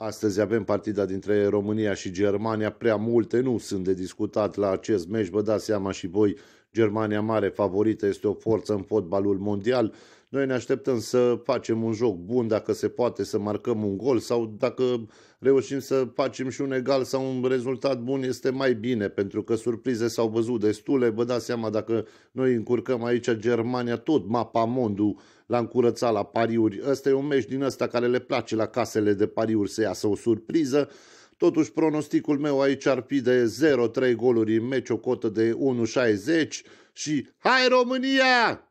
Astăzi avem partida dintre România și Germania, prea multe nu sunt de discutat la acest meci, vă dați seama și voi Germania mare favorită este o forță în fotbalul mondial. Noi ne așteptăm să facem un joc bun, dacă se poate să marcăm un gol sau dacă reușim să facem și un egal sau un rezultat bun este mai bine, pentru că surprize s-au văzut destule. Vă dați seama dacă noi încurcăm aici Germania, tot mapa mondu l-am curățat la pariuri. Ăsta e un meci din ăsta care le place la casele de pariuri să iasă o surpriză. Totuși, pronosticul meu aici ar fi de 0-3 goluri în meci, o cotă de 1-60 și hai România!